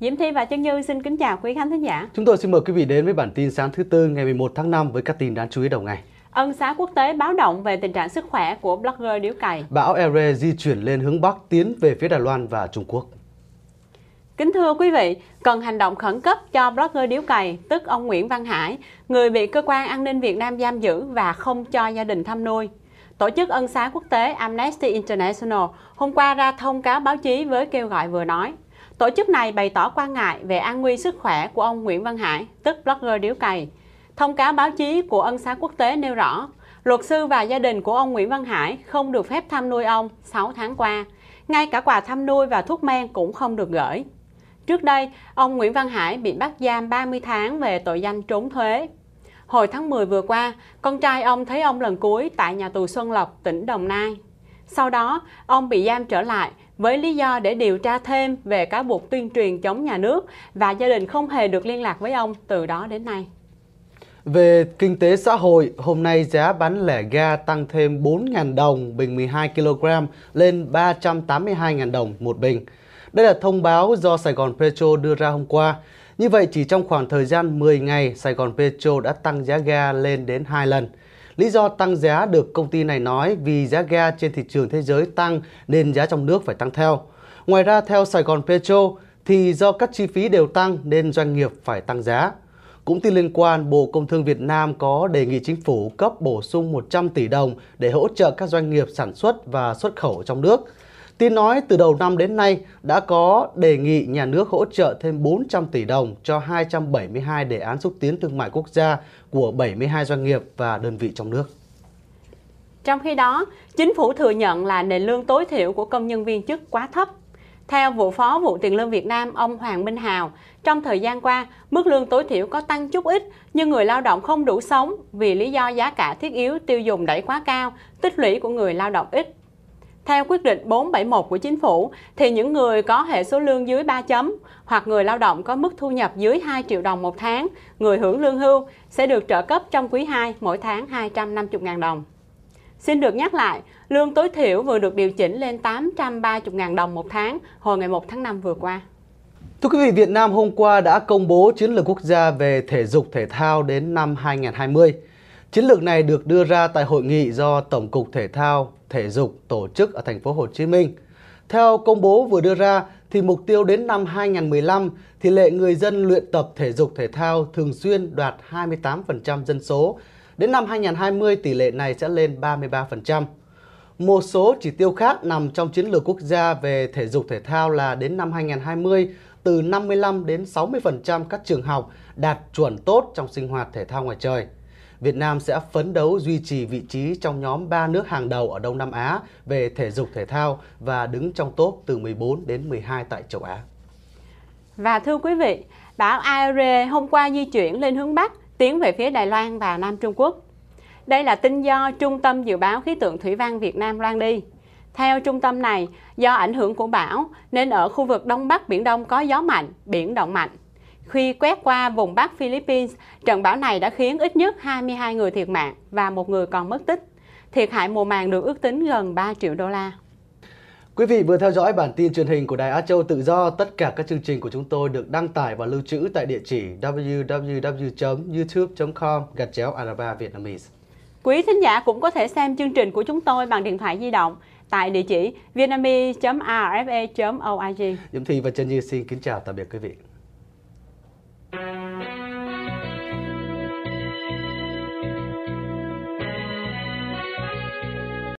Diễm Thi và Trân Như xin kính chào quý khán thính giả. Chúng tôi xin mời quý vị đến với bản tin sáng thứ tư ngày 11 tháng 5 với các tin đáng chú ý đầu ngày. Ân xá quốc tế báo động về tình trạng sức khỏe của blogger điếu cày. Bão Ere di chuyển lên hướng Bắc tiến về phía Đài Loan và Trung Quốc. Kính thưa quý vị, cần hành động khẩn cấp cho blogger điếu cày, tức ông Nguyễn Văn Hải, người bị cơ quan an ninh Việt Nam giam giữ và không cho gia đình thăm nuôi. Tổ chức Ân xá quốc tế Amnesty International hôm qua ra thông cáo báo chí với kêu gọi vừa nói. Tổ chức này bày tỏ quan ngại về an nguy sức khỏe của ông Nguyễn Văn Hải, tức blogger điếu cày. Thông cáo báo chí của Ân xá quốc tế nêu rõ, luật sư và gia đình của ông Nguyễn Văn Hải không được phép thăm nuôi ông 6 tháng qua. Ngay cả quà thăm nuôi và thuốc men cũng không được gửi. Trước đây, ông Nguyễn Văn Hải bị bắt giam 30 tháng về tội danh trốn thuế. Hồi tháng 10 vừa qua, con trai ông thấy ông lần cuối tại nhà tù Xuân Lộc, tỉnh Đồng Nai. Sau đó, ông bị giam trở lại với lý do để điều tra thêm về cáo buộc tuyên truyền chống nhà nước và gia đình không hề được liên lạc với ông từ đó đến nay. Về kinh tế xã hội, hôm nay giá bán lẻ ga tăng thêm 4.000 đồng bình 12 kg lên 382.000 đồng một bình. Đây là thông báo do Sài Gòn Petro đưa ra hôm qua. Như vậy, chỉ trong khoảng thời gian 10 ngày, Sài Gòn Petro đã tăng giá ga lên đến 2 lần. Lý do tăng giá được công ty này nói vì giá ga trên thị trường thế giới tăng nên giá trong nước phải tăng theo. Ngoài ra theo Sài Gòn Petro thì do các chi phí đều tăng nên doanh nghiệp phải tăng giá. Cũng tin liên quan, Bộ Công Thương Việt Nam có đề nghị chính phủ cấp bổ sung 100 tỷ đồng để hỗ trợ các doanh nghiệp sản xuất và xuất khẩu trong nước. Tin nói từ đầu năm đến nay đã có đề nghị nhà nước hỗ trợ thêm 400 tỷ đồng cho 272 đề án xúc tiến thương mại quốc gia của 72 doanh nghiệp và đơn vị trong nước. Trong khi đó, chính phủ thừa nhận là nền lương tối thiểu của công nhân viên chức quá thấp. Theo vụ phó vụ tiền lương Việt Nam, ông Hoàng Minh Hào, trong thời gian qua, mức lương tối thiểu có tăng chút ít, nhưng người lao động không đủ sống vì lý do giá cả thiết yếu tiêu dùng đẩy quá cao, tích lũy của người lao động ít theo quyết định 471 của chính phủ, thì những người có hệ số lương dưới 3 chấm hoặc người lao động có mức thu nhập dưới 2 triệu đồng một tháng, người hưởng lương hưu sẽ được trợ cấp trong quý 2 mỗi tháng 250.000 đồng. Xin được nhắc lại, lương tối thiểu vừa được điều chỉnh lên 830.000 đồng một tháng hồi ngày 1 tháng 5 vừa qua. Thưa quý vị, Việt Nam hôm qua đã công bố chiến lược quốc gia về thể dục thể thao đến năm 2020. Chiến lược này được đưa ra tại hội nghị do Tổng cục Thể thao thể dục tổ chức ở thành phố Hồ Chí Minh. Theo công bố vừa đưa ra thì mục tiêu đến năm 2015 tỷ lệ người dân luyện tập thể dục thể thao thường xuyên đạt 28% dân số. Đến năm 2020 tỷ lệ này sẽ lên 33%. Một số chỉ tiêu khác nằm trong chiến lược quốc gia về thể dục thể thao là đến năm 2020 từ 55 đến 60% các trường học đạt chuẩn tốt trong sinh hoạt thể thao ngoài trời. Việt Nam sẽ phấn đấu duy trì vị trí trong nhóm 3 nước hàng đầu ở Đông Nam Á về thể dục thể thao và đứng trong top từ 14 đến 12 tại châu Á. Và thưa quý vị, bão Aire hôm qua di chuyển lên hướng Bắc, tiến về phía Đài Loan và Nam Trung Quốc. Đây là tin do Trung tâm Dự báo Khí tượng Thủy văn Việt Nam loan đi. Theo trung tâm này, do ảnh hưởng của bão nên ở khu vực Đông Bắc Biển Đông có gió mạnh, biển động mạnh. Khi quét qua vùng Bắc Philippines, trận bão này đã khiến ít nhất 22 người thiệt mạng và một người còn mất tích. Thiệt hại mùa màng được ước tính gần 3 triệu đô la. Quý vị vừa theo dõi bản tin truyền hình của Đài Á Châu Tự Do. Tất cả các chương trình của chúng tôi được đăng tải và lưu trữ tại địa chỉ www.youtube.com gạch chéo Araba Vietnamese. Quý thính giả cũng có thể xem chương trình của chúng tôi bằng điện thoại di động tại địa chỉ vietnamese.rfa.org. Dũng Thi và Trần Như xin kính chào tạm biệt quý vị.